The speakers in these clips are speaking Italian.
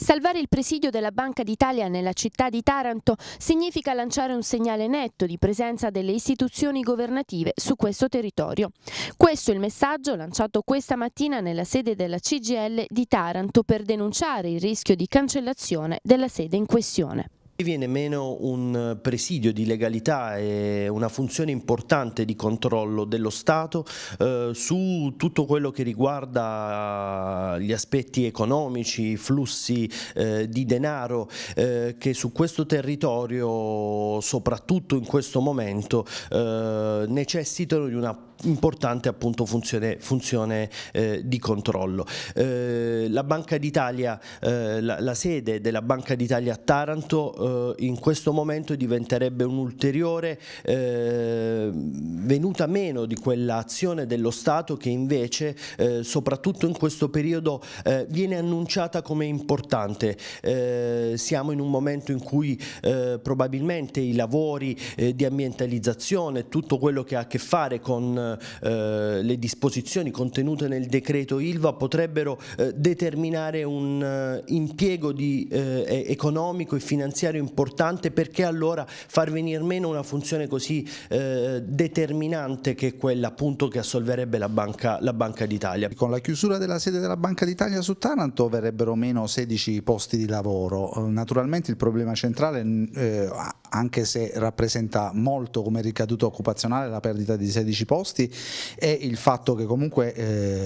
Salvare il presidio della Banca d'Italia nella città di Taranto significa lanciare un segnale netto di presenza delle istituzioni governative su questo territorio. Questo è il messaggio lanciato questa mattina nella sede della CGL di Taranto per denunciare il rischio di cancellazione della sede in questione viene meno un presidio di legalità e una funzione importante di controllo dello Stato eh, su tutto quello che riguarda gli aspetti economici, i flussi eh, di denaro eh, che su questo territorio, soprattutto in questo momento, eh, necessitano di una importante appunto funzione, funzione eh, di controllo. Eh, la Banca d'Italia, eh, la, la, sede della Banca d'Italia a Taranto eh, eh, in questo momento diventerebbe un'ulteriore eh, venuta meno di quell'azione dello Stato che invece eh, soprattutto in questo periodo eh, viene annunciata come importante. Eh, siamo in un momento in cui eh, probabilmente i lavori di ambientalizzazione, tutto quello che ha a che fare con le disposizioni contenute nel decreto ILVA potrebbero determinare un impiego di, economico e finanziario straordinario, importante, perché allora far venire meno una funzione così eh, determinante che è quella appunto che assolverebbe la Banca, la banca d'Italia? Con la chiusura della sede della Banca d'Italia su Taranto verrebbero meno 16 posti di lavoro. Naturalmente il problema centrale eh, anche se rappresenta molto come ricaduta occupazionale la perdita di 16 posti e il fatto che comunque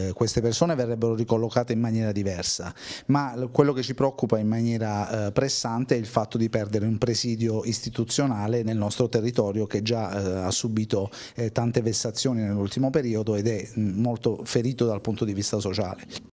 eh, queste persone verrebbero ricollocate in maniera diversa, ma quello che ci preoccupa in maniera eh, pressante è il fatto di perdere un presidio istituzionale nel nostro territorio che già eh, ha subito eh, tante vessazioni nell'ultimo periodo ed è mh, mm, molto ferito dal punto di vista sociale.